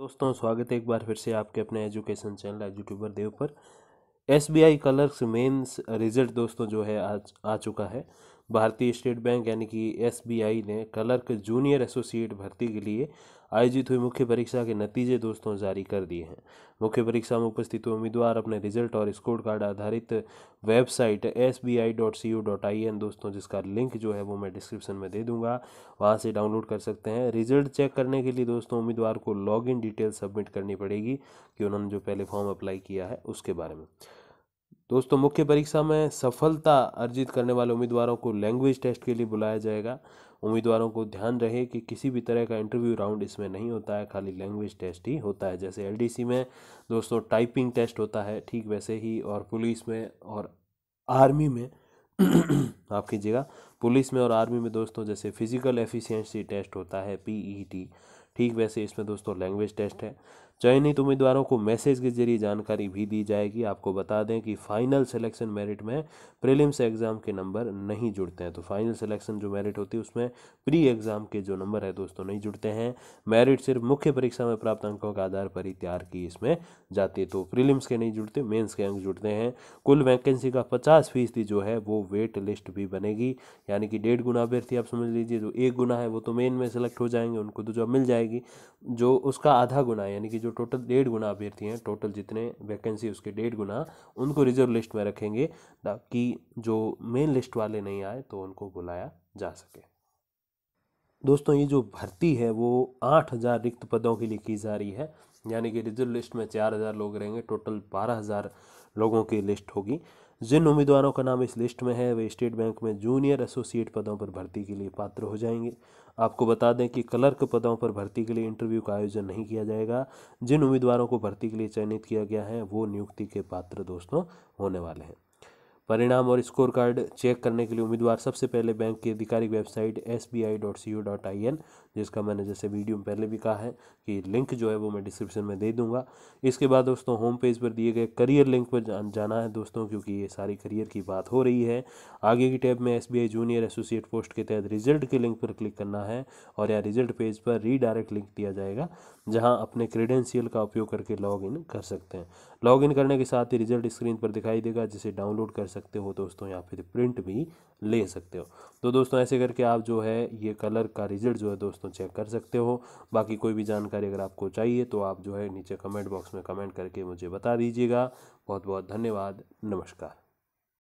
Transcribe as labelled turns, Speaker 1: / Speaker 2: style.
Speaker 1: दोस्तों स्वागत है एक बार फिर से आपके अपने एजुकेशन चैनल एजुट्यूबर देव पर S B I clerks mains result दोस्तों जो है आज आ चुका है भारतीय स्टेट बैंक यानी कि एस ने क्लर्क जूनियर एसोसिएट भर्ती के लिए आयोजित हुई मुख्य परीक्षा के नतीजे दोस्तों जारी कर दिए हैं मुख्य परीक्षा में उपस्थित उम्मीदवार अपने रिजल्ट और स्कोर कार्ड आधारित website S B I dot C O dot I N दोस्तों जिसका लिंक जो है वो मैं डिस्क्रिप्शन में दे दूंगा वहाँ से डाउनलोड कर सकते हैं रिजल्ट चेक करने के लिए दोस्तों उम्मीदवार को लॉग इन डिटेल सबमिट करनी पड़ेगी कि उन्होंने जो पहले फॉर्म अप्लाई किया है उसके बारे में दोस्तों मुख्य परीक्षा में सफलता अर्जित करने वाले उम्मीदवारों को लैंग्वेज टेस्ट के लिए बुलाया जाएगा उम्मीदवारों को ध्यान रहे कि किसी भी तरह का इंटरव्यू राउंड इसमें नहीं होता है खाली लैंग्वेज टेस्ट ही होता है जैसे एलडीसी में दोस्तों टाइपिंग टेस्ट होता है ठीक वैसे ही और पुलिस में और आर्मी में आप कीजिएगा पुलिस में और आर्मी में दोस्तों जैसे फिजिकल एफिशिएंसी टेस्ट होता है पीईटी e ठीक वैसे इसमें दोस्तों लैंग्वेज टेस्ट है चयनित उम्मीदवारों को मैसेज के जरिए जानकारी भी दी जाएगी आपको बता दें कि फाइनल सिलेक्शन मेरिट में प्रीलिम्स एग्ज़ाम के नंबर नहीं जुड़ते हैं तो फाइनल सिलेक्शन जो मेरिट होती है उसमें प्री एग्ज़ाम के जो नंबर है दोस्तों नहीं जुड़ते हैं मेरिट सिर्फ मुख्य परीक्षा में प्राप्त अंकों के आधार पर ही तैयार की इसमें जाती है तो प्रीलिम्स के नहीं जुड़ते मेन्स के अंक जुड़ते हैं कुल वैकेंसी का पचास फीसदी जो है वो वेट लिस्ट भी बनेगी यानी कि डेढ़ गुना अभ्यर्थी आप समझ लीजिए जो एक गुना है वो तो मेन में सेलेक्ट हो जाएंगे उनको तो जॉब मिल जाएगी जो उसका आधा गुना यानी कि जो जो टोटल डेढ़ गुना अभ्यर्थी हैं टोटल जितने वैकेंसी उसके डेढ़ गुना उनको रिजर्व लिस्ट में रखेंगे ताकि जो मेन लिस्ट वाले नहीं आए तो उनको बुलाया जा सके दोस्तों ये जो भर्ती है वो आठ हज़ार रिक्त पदों के लिए की जा रही है यानी कि रिजर्व लिस्ट में चार हज़ार लोग रहेंगे टोटल बारह हज़ार लोगों की लिस्ट होगी जिन उम्मीदवारों का नाम इस लिस्ट में है वे स्टेट बैंक में जूनियर एसोसिएट पदों पर भर्ती के लिए पात्र हो जाएंगे आपको बता दें कि क्लर्क पदों पर भर्ती के लिए इंटरव्यू का आयोजन नहीं किया जाएगा जिन उम्मीदवारों को भर्ती के लिए चयनित किया गया है वो नियुक्ति के पात्र दोस्तों होने वाले हैं परिणाम और स्कोर कार्ड चेक करने के लिए उम्मीदवार सबसे पहले बैंक की आधिकारिक website S B I dot C O dot I N जिसका मैंने जैसे वीडियो में पहले भी कहा है कि लिंक जो है वो मैं डिस्क्रिप्शन में दे दूंगा इसके बाद दोस्तों होम पेज पर दिए गए करियर लिंक पर जान, जाना है दोस्तों क्योंकि ये सारी करियर की बात हो रही है आगे की टैब में S B I junior associate post के तहत रिजल्ट के लिंक पर क्लिक करना है और या रिजल्ट पेज पर रीडायरेक्ट लिंक दिया जाएगा जहाँ अपने क्रेडेंशियल का उपयोग करके लॉग इन कर सकते हैं लॉग इन करने के साथ ही रिजल्ट स्क्रीन पर दिखाई देगा जिसे डाउनलोड कर सकते सकते हो दोस्तों या फिर प्रिंट भी ले सकते हो तो दोस्तों ऐसे करके आप जो है ये कलर का रिजल्ट जो है दोस्तों चेक कर सकते हो बाकी कोई भी जानकारी अगर आपको चाहिए तो आप जो है नीचे कमेंट बॉक्स में कमेंट करके मुझे बता दीजिएगा बहुत बहुत धन्यवाद नमस्कार